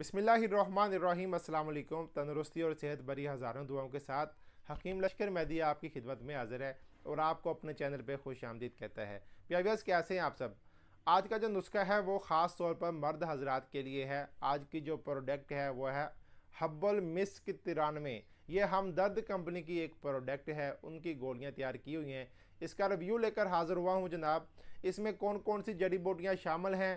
बिसमीम अल्लाम तंदरुस्ती और सेहत बरी हज़ारों दुआओं के साथ हकीम लश्कर मैदिया आपकी खिदमत में हाजिर है और आपको अपने चैनल पर खुश आमदीद कहता है प्याव्यस कैसे हैं आप सब आज का जो नुस्खा है वो ख़ास तौर पर मर्द हजरात के लिए है आज की जो प्रोडक्ट है वो है हब्बल मिस्क तिरानवे ये हमदर्द कंपनी की एक प्रोडक्ट है उनकी गोलियाँ तैयार की हुई हैं इसका रिव्यू लेकर हाज़िर हुआ हूँ जनाब इसमें कौन कौन सी जड़ी बूटियाँ शामिल हैं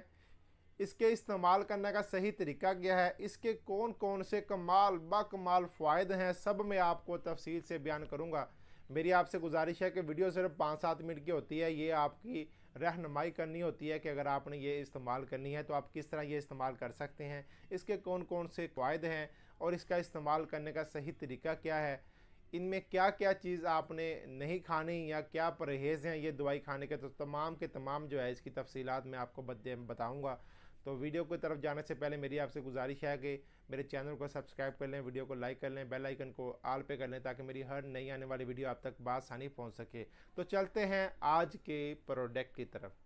इसके इस्तेमाल करने का सही तरीका क्या है इसके कौन कौन से कमाल कमाल फ़ायदे हैं सब मैं आपको तफसील से बयान करूँगा मेरी आपसे गुजारिश है कि वीडियो सिर्फ पाँच सात मिनट की होती है ये आपकी रहनुमाई करनी होती है कि अगर आपने ये इस्तेमाल करनी है तो आप किस तरह ये इस्तेमाल कर सकते हैं इसके कौन कौन से फ़ायदे हैं और इसका इस्तेमाल करने का सही तरीका क्या है इनमें क्या क्या चीज़ आपने नहीं खानी या क्या परहेज़ हैं ये दवाई खाने के तो तमाम के तमाम जो है इसकी तफसीत मैं आपको बताऊँगा तो वीडियो की तरफ जाने से पहले मेरी आपसे गुजारिश है कि मेरे चैनल को सब्सक्राइब कर लें वीडियो को लाइक कर लें बेल आइकन को आल पे कर लें ताकि मेरी हर नई आने वाली वीडियो आप तक बासानी पहुंच सके तो चलते हैं आज के प्रोडक्ट की तरफ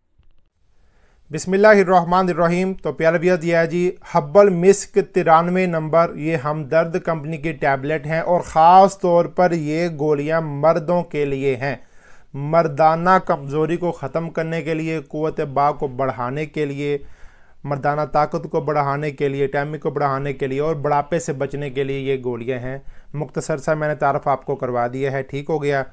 बिसमीम तो प्यार भैया दिया जी हब्बल मिस्क तिरानवे नंबर ये हमदर्द कंपनी की टैबलेट हैं और ख़ास तौर पर ये गोलियां मर्दों के लिए हैं मर्दाना कमज़ोरी को ख़त्म करने के लिए क़वत बा को बढ़ाने के लिए मर्दाना ताकत को बढ़ाने के लिए टैमिक को बढ़ाने के लिए और बढ़ापे से बचने के लिए ये गोलियां हैं मुख्तसर सा मैंने तारफ़ आपको करवा दिया है ठीक हो गया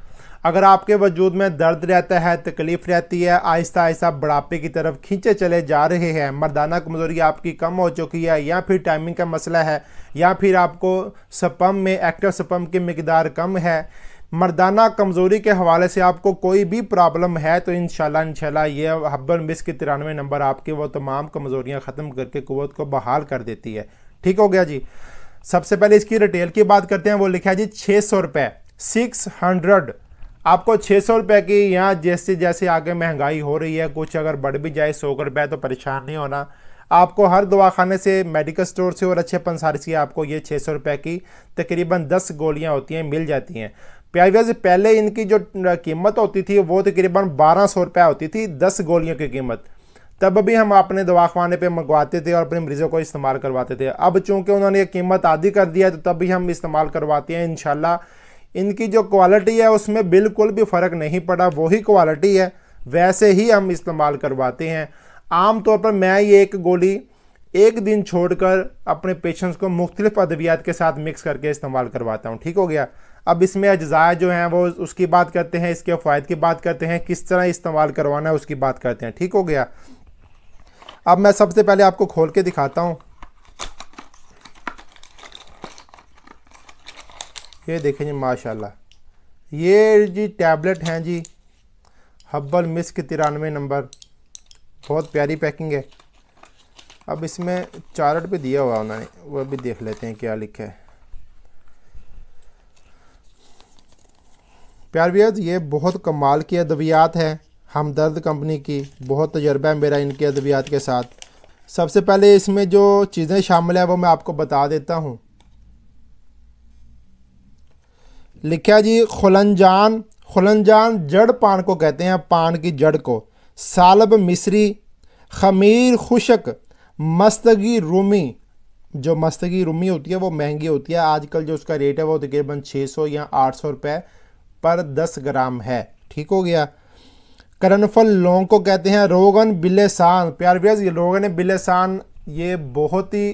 अगर आपके वजूद में दर्द रहता है तकलीफ़ रहती है आहिस्ता आहिस्ता बढ़ापे की तरफ खींचे चले जा रहे हैं मर्दाना कमज़ोरी आपकी कम हो चुकी है या फिर टाइमिंग का मसला है या फिर आपको सपम में एक्टिव सपम की मकदार कम है मर्दाना कमज़ोरी के हवाले से आपको कोई भी प्रॉब्लम है तो इन शाला ये हब्बल मिस के तिरानवे नंबर आपकी वो तमाम कमज़ोरियाँ ख़त्म करके कुत को बहाल कर देती है ठीक हो गया जी सबसे पहले इसकी रिटेल की बात करते हैं वो लिखा है जी छः सौ रुपये सिक्स हंड्रेड आपको छः सौ रुपये की यहाँ जैसे जैसे आगे महंगाई हो रही है कुछ अगर बढ़ भी जाए सौ रुपये तो परेशान नहीं होना आपको हर दवाखाने से मेडिकल स्टोर से और अच्छे पंसारी से आपको ये छः सौ रुपये की तकरीबन दस गोलियाँ होती हैं मिल जाती हैं प्याज पहले इनकी जो कीमत होती थी वो तकरीबन बारह सौ रुपये होती थी दस गोलियों की कीमत तब भी हम अपने दवाखाने पे मंगवाते थे और अपने मरीज़ों को इस्तेमाल करवाते थे अब चूंकि उन्होंने ये कीमत आधी कर दिया तो तब भी हम इस्तेमाल करवाते हैं इन इनकी जो क्वालिटी है उसमें बिल्कुल भी फ़र्क नहीं पड़ा वही क्वालिटी है वैसे ही हम इस्तेमाल करवाते हैं आम तौर पर मैं ये एक गोली एक दिन छोड़कर अपने पेशेंट्स को मुख्तलिफ अद्वियात के साथ मिक्स करके इस्तेमाल करवाता हूँ ठीक हो गया अब इसमें अज्जा जो हैं वो उसकी बात करते हैं इसके फ़ायद की बात करते हैं किस तरह इस्तेमाल करवाना है उसकी बात करते हैं ठीक हो गया अब मैं सबसे पहले आपको खोल के दिखाता हूँ ये देखें जी माशा ये जी टैबलेट हैं जी हब्बल मिस्क तिरानवे नंबर बहुत प्यारी पैकिंग है अब इसमें चार्ट भी दिया हुआ उन्होंने वो भी देख लेते हैं क्या लिखा है प्यार व्यज ये बहुत कमाल की अद्वियात है हमदर्द कंपनी की बहुत तजर्बा है मेरा इनके अद्वियात के साथ सबसे पहले इसमें जो चीज़ें शामिल हैं वो मैं आपको बता देता हूँ लिखा जी खुलनजान खुलनजान जड़ पान को कहते हैं पान की जड़ को सालब मिस्री खमीर खुशक मस्तगी रूमी जो मस्तगी रूमी होती है वो महंगी होती है आजकल जो उसका रेट है वो तकरीबन 600 या 800 रुपए पर 10 ग्राम है ठीक हो गया करणफल लौंग को कहते हैं रोगन बिलेसान प्यार ब्याज ये रोगन बिलेसान ये बहुत ही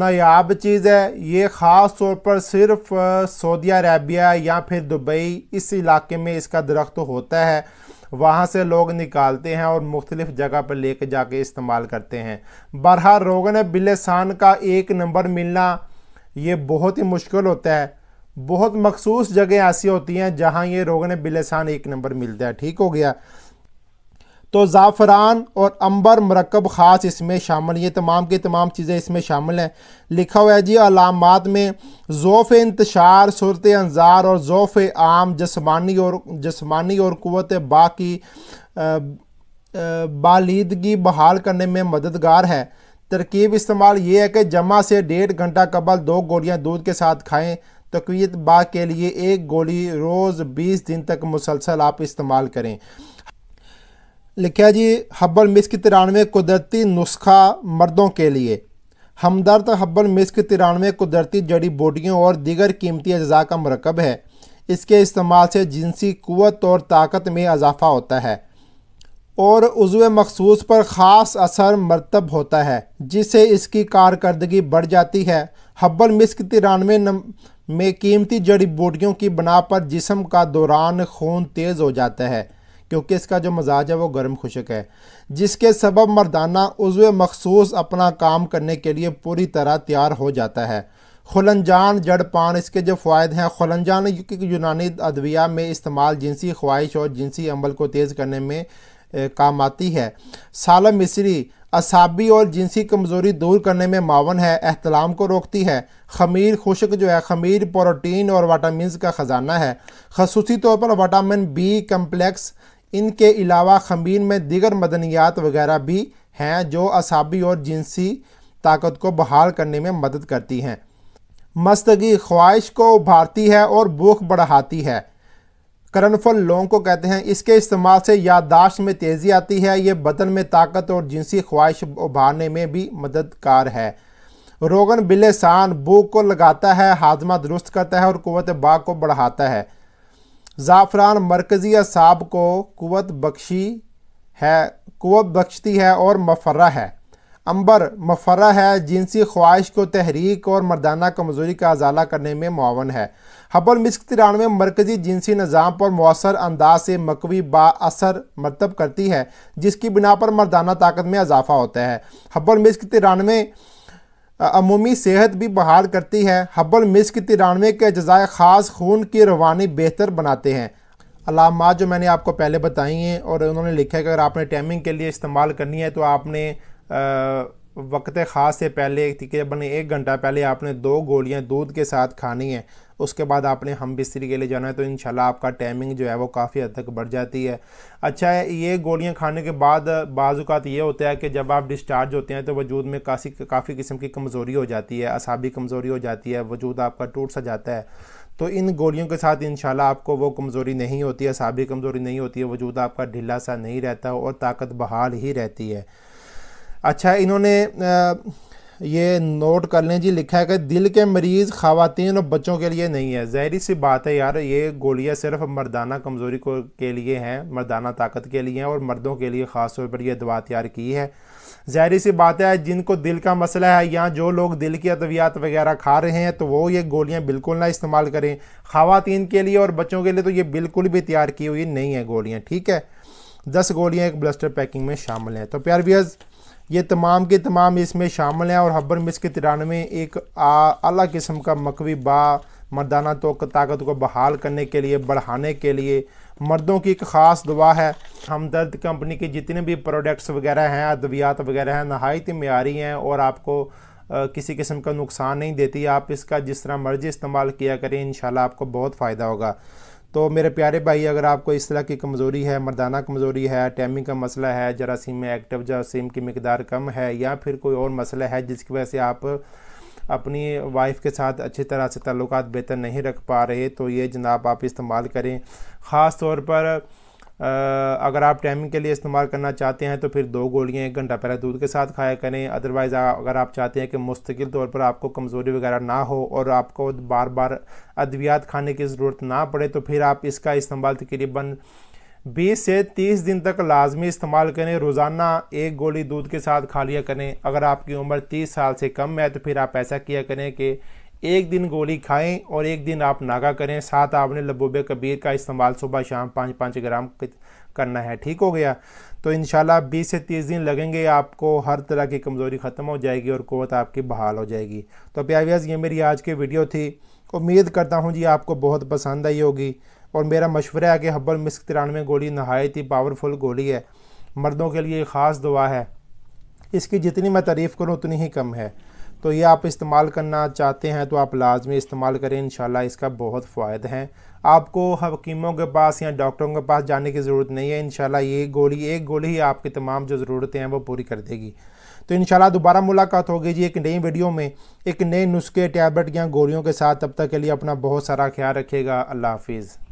नायाब चीज़ है ये ख़ास तौर पर सिर्फ सऊदी अरबिया या फिर दुबई इस इलाके में इसका दरख्त होता है वहाँ से लोग निकालते हैं और मुख्तलिफ़ जगह पर ले कर जाके इस्तेमाल करते हैं बरहा रोगन बिलेसान का एक नंबर मिलना ये बहुत ही मुश्किल होता है बहुत मखसूस जगह ऐसी होती हैं जहाँ ये रोगन बिलसान एक नंबर मिलता है ठीक हो गया तो ज़ाफ़रान और अंबर मरकब ख़ास इसमें शामिल ये तमाम की तमाम चीज़ें इसमें शामिल हैं लिखा हुआ है जी अलामत में ज़ोफ़ इंतशार सूरत अनजार और ज़ोफ़ आम जसमानी और जसमानी और क़वत बाकी बालीदगी बहाल करने में मददगार है तरकीब इस्तेमाल ये है कि जमा से डेढ़ घंटा कबल दो गोलियां दूध के साथ खाएं तकवीत बा के लिए एक गोली रोज़ बीस दिन तक मुसलसल आप इस्तेमाल करें लिखा जी हब्बल मिस्क तिरानवे कुदरती नुस्खा मर्दों के लिए हमदर्द हब्बल मिस्क तिरानवे कुदरती जड़ी बूटियों और दीगर कीमती अज्जा का मरकब है इसके इस्तेमाल से जिनसी क़वत और ताकत में इजाफ़ा होता है और उजव मखसूस पर ख़ास असर मरतब होता है जिससे इसकी कारकर्दगी बढ़ जाती है हब्बल मिस्क तिरानवे में कीमती जड़ी बूटियों की बना पर जिसम का दौरान खून तेज़ हो जाता है क्योंकि इसका जो मजाज है वो गर्म खुशक है जिसके सबब मर्दाना उजव मखसूस अपना काम करने के लिए पूरी तरह तैयार हो जाता है खुलनजान पान इसके जो फ़ायदे हैं खुलनजान यूनानी अद्विया में इस्तेमाल जिनसी ख्वाहिश और जिनसी अमल को तेज़ करने में काम आती है साल मिसरी असाबी और जिनसी कमज़ोरी दूर करने में मावन है अहतलाम को रोकती है खमीर खुशक जो है खमीर प्रोटीन और वाटामिन का ख़जाना है खसूसी तौर पर वाटामिन बी कम्प्लेक्स इनके अलावा खमीर में दिगर मदनियात वगैरह भी हैं जो असाबी और जिनसी ताकत को बहाल करने में मदद करती हैं मस्तगी ख्वाहिश को उभारती है और भूख बढ़ाती है करनफल लौंग को कहते हैं इसके इस्तेमाल से याददाश्त में तेज़ी आती है ये बदन में ताकत और जिनसी ख्वाहिश उभारने में भी मददगार है रोगन बिल शान भूख को लगाता है हाजमा दुरुस्त करता है और कुत बाग को बढ़ाता है ज़ाफ़रान मरकज़ी असाब को कुत बख्शी है कुत बख्शती है और मफर्रा है अंबर मफरा है जिनसी ख्वाहिश को तहरीक और मर्दाना कमजोरी का अजाला करने में मावन है हबल मिस्क तिरानवे मरकजी जिनसी निज़ाम पर मौसर अंदाज से मकवी बासर मरतब करती है जिसकी बिना पर मर्दाना ताकत में इजाफा होता है हबल मिस्क तिरानवे अमूमी सेहत भी बहाल करती है हबल मिस्क तिरानवे के जजाय ख़ास खून की रवानी बेहतर बनाते हैं अलामत जो मैंने आपको पहले बताई हैं और उन्होंने लिखा है कि अगर आपने टाइमिंग के लिए इस्तेमाल करनी है तो आपने वक्त ख़ास से पहले तकरीबन एक घंटा पहले आपने दो गोलियां दूध के साथ खानी है उसके बाद आपने हम बिस्तरी के लिए जाना है तो इन आपका टाइमिंग जो है वो काफ़ी हद तक बढ़ जाती है अच्छा है ये गोलियाँ खाने के बाद बाज़ात ये होता है कि जब आप डिस्चार्ज होते हैं तो वजूद में काफ़ी काफ़ी किस्म की कमज़ोरी हो जाती है असाबी कमज़ोरी हो जाती है वजूद आपका टूट सा जाता है तो इन गोलियों के साथ इन आपको वो कमज़ोरी नहीं होती है कमज़ोरी नहीं होती है वजूद आपका ढीला सा नहीं रहता और ताकत बहाल ही रहती है अच्छा इन्होंने ये नोट कर लें जी लिखा है कि दिल के मरीज़ खातन और बच्चों के लिए नहीं है जहरी सी बात है यार ये गोलियाँ सिर्फ मर्दाना कमज़ोरी को के लिए हैं मर्दाना ताकत के लिए हैं और मर्दों के लिए ख़ास तौर पर यह दवा तैयार की है जहरी सी बात है जिनको दिल का मसला है या जो लोग दिल की अद्वियात वगैरह खा रहे हैं तो वो ये गोलियाँ बिल्कुल ना इस्तेमाल करें खातन के लिए और बच्चों के लिए तो ये बिल्कुल भी तैयार की हुई नहीं है गोलियाँ ठीक है दस गोलियाँ एक ब्लस्टर पैकिंग में शामिल हैं तो प्यार व्यज़ ये तमाम के तमाम इसमें शामिल हैं और हब्बर मिस के तिरानवे एक अला किस्म का मकवी बा मर्दाना तो ताकत को बहाल करने के लिए बढ़ाने के लिए मर्दों की एक ख़ास दुआ है हमदर्द कंपनी के जितने भी प्रोडक्ट्स वगैरह हैं अद्वियात वगैरह हैं नहायत ही मीरी हैं और आपको आ, किसी किस्म का नुकसान नहीं देती आप इसका जिस तरह मर्ज़ी इस्तेमाल किया करें इन आपको बहुत फ़ायदा होगा तो मेरे प्यारे भाई अगर आपको इस तरह की कमज़ोरी है मर्दाना कमज़ोरी है टाइमिंग का मसला है जरासीम एक्टिव जरासीम की मकदार कम है या फिर कोई और मसला है जिसकी वजह से आप अपनी वाइफ़ के साथ अच्छी तरह से ताल्लुक बेहतर नहीं रख पा रहे तो ये जनाब आप इस्तेमाल करें ख़ास तौर पर अगर आप टाइमिंग के लिए इस्तेमाल करना चाहते हैं तो फिर दो गोलियाँ एक घंटा पहले दूध के साथ खाया करें अदरवाइज़ अगर आप चाहते हैं कि मुस्तकिल तौर पर आपको कमज़ोरी वगैरह ना हो और आपको बार बार अद्वियात खाने की ज़रूरत ना पड़े तो फिर आप इसका इस्तेमाल तकरीबन बीस से तीस दिन तक लाजमी इस्तेमाल करें रोज़ाना एक गोली दूध के साथ खा लिया करें अगर आपकी उम्र तीस साल से कम है तो फिर आप ऐसा किया करें कि एक दिन गोली खाएं और एक दिन आप नागा करें साथ आपने लबोब कबीर का इस्तेमाल सुबह शाम पाँच पाँच ग्राम करना है ठीक हो गया तो इन 20 से 30 दिन लगेंगे आपको हर तरह की कमज़ोरी ख़त्म हो जाएगी और क़ुत आपकी बहाल हो जाएगी तो प्याव्याज ये मेरी आज की वीडियो थी उम्मीद करता हूँ जी आपको बहुत पसंद आई होगी और मेरा मशवरा है कि हब्बल मिस्क तिरानवे गोली नहायत ही पावरफुल गोली है मर्दों के लिए ख़ास दुआ है इसकी जितनी मैं तारीफ़ करूँ उतनी ही कम है तो ये आप इस्तेमाल करना चाहते हैं तो आप लाजमी इस्तेमाल करें इन इसका बहुत फ़ायदा है आपको हकीमों के पास या डॉक्टरों के पास जाने की ज़रूरत नहीं है इनशाला ये गोली एक गोली ही आपकी तमाम जो ज़रूरतें हैं वो पूरी कर देगी तो इनशाला दोबारा मुलाकात होगी जी एक नई वीडियो में एक नए नुस्खे टैबलेट या गोलियों के साथ तब तक के लिए अपना बहुत सारा ख्याल रखेगा अल्लाह हाफिज़